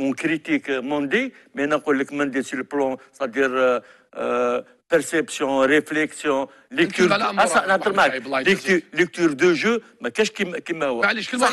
On critique Mondi, on qu'on le sur le plan, c'est-à-dire euh, euh, perception, réflexion, lecture, ah, lecture, lecture de jeu, mais qu'est-ce qui m'a... Bah,